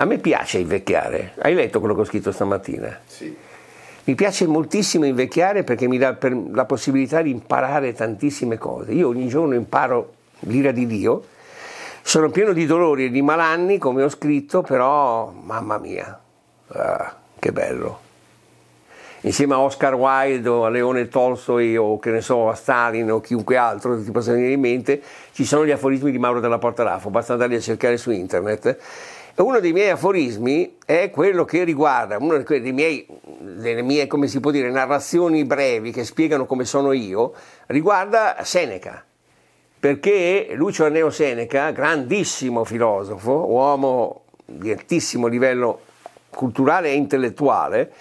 A me piace invecchiare. Hai letto quello che ho scritto stamattina? Sì. Mi piace moltissimo invecchiare perché mi dà per la possibilità di imparare tantissime cose. Io ogni giorno imparo l'ira di Dio. Sono pieno di dolori e di malanni, come ho scritto, però mamma mia, ah, che bello. Insieme a Oscar Wilde o a Leone Tolstoi o che ne so, a Stalin o chiunque altro ti possa venire in mente, ci sono gli aforismi di Mauro della Porta Raffo, basta andarli a cercare su internet uno dei miei aforismi è quello che riguarda una miei, delle mie, come si può dire, narrazioni brevi che spiegano come sono io, riguarda Seneca. Perché Lucio Anneo Seneca, grandissimo filosofo, uomo di altissimo livello culturale e intellettuale,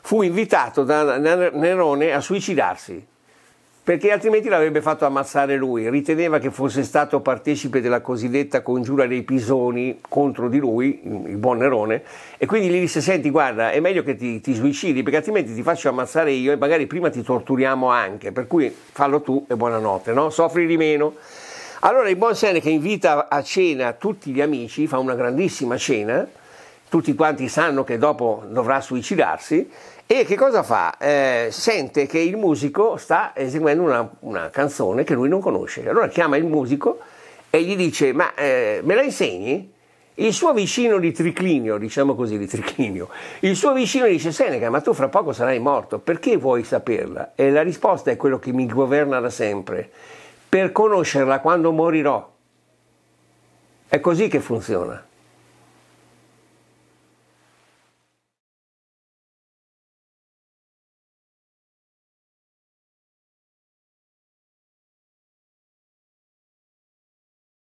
fu invitato da Nerone a suicidarsi perché altrimenti l'avrebbe fatto ammazzare lui. Riteneva che fosse stato partecipe della cosiddetta congiura dei Pisoni contro di lui, il buon Nerone, e quindi gli disse: Senti, guarda, è meglio che ti, ti suicidi perché altrimenti ti faccio ammazzare io e magari prima ti torturiamo anche. Per cui fallo tu e buonanotte, no? soffri di meno. Allora il buon Seneca invita a cena tutti gli amici, fa una grandissima cena tutti quanti sanno che dopo dovrà suicidarsi e che cosa fa? Eh, sente che il musico sta eseguendo una, una, canzone che lui non conosce. Allora chiama il musico e gli dice: Ma eh, me la insegni? Il suo vicino di triclinio, diciamo così di triclinio, il suo vicino dice Seneca, ma tu fra poco sarai morto, perché vuoi saperla? E la risposta è quello che mi governa da sempre, per conoscerla quando morirò. È così che funziona.